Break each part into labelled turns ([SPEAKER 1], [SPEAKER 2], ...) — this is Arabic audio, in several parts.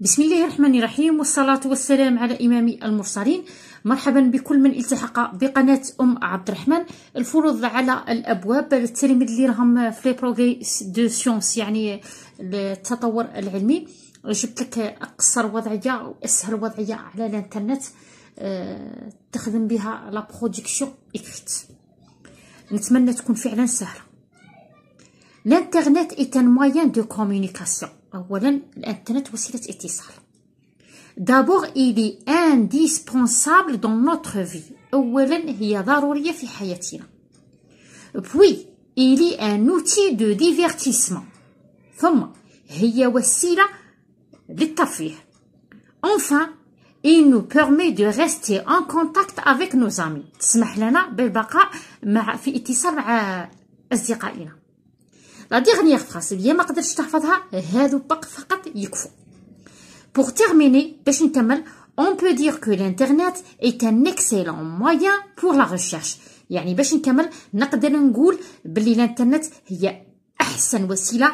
[SPEAKER 1] بسم الله الرحمن الرحيم والصلاة والسلام على إمام المرسلين مرحبا بكل من التحق بقناة أم عبد الرحمن الفروض على الأبواب التلاميذ اللي راهم في لي بروغري دو سيونس يعني التطور العلمي جبت لك أقصر وضعية وأسهل وضعية على الإنترنت تخدم بها لا برودكسيون إكريت نتمنى تكون فعلا سهلة الانترنت est un moyen de اولا الانترنت وسيله اتصال دابور إلي انديسبونسابل دون نوتر في اولا هي ضروريه في حياتنا بوي إلي ان اوتي دو ديفيرتيسمون ثم هي وسيله للترفيه enfin il nous permet de rester en contact avec nos amis تسمح لنا بالبقاء مع في اتصال مع اصدقائنا لا ديغنييغ فراس اللي ما قدرتش تحفظها هادو باق فقط يكفو بوغ يكفوا باش نكمل اون بو دير كو l'internet اي un اكسيلون مويان pour لا recherche. يعني باش نكمل نقدر نقول بلي الانترنت هي احسن وسيله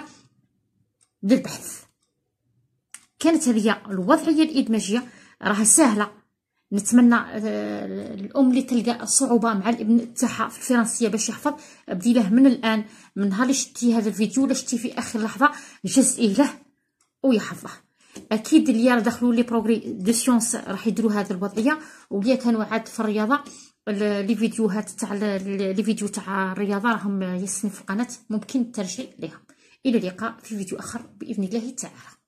[SPEAKER 1] للبحث كانت هذه الوضعيه الادماجيه راها سهله نتمنى آه، الام اللي تلقى صعوبه مع الابن تاعها في الفرنسيه باش يحفظ له من الان من نهار اللي شتي هذا الفيديو ولا شتي في اخر لحظه جزئي له ويحفظه اكيد اللي راه دخلوا لي بروغري دو سيونس راح يديروا هذه الوضعيه واللي كانوا عاد في الرياضه لي فيديوهات تاع لي فيديو تاع الرياضه راهم يسني في القناه ممكن ترجع ليها الى اللقاء في فيديو اخر باذن الله تعالى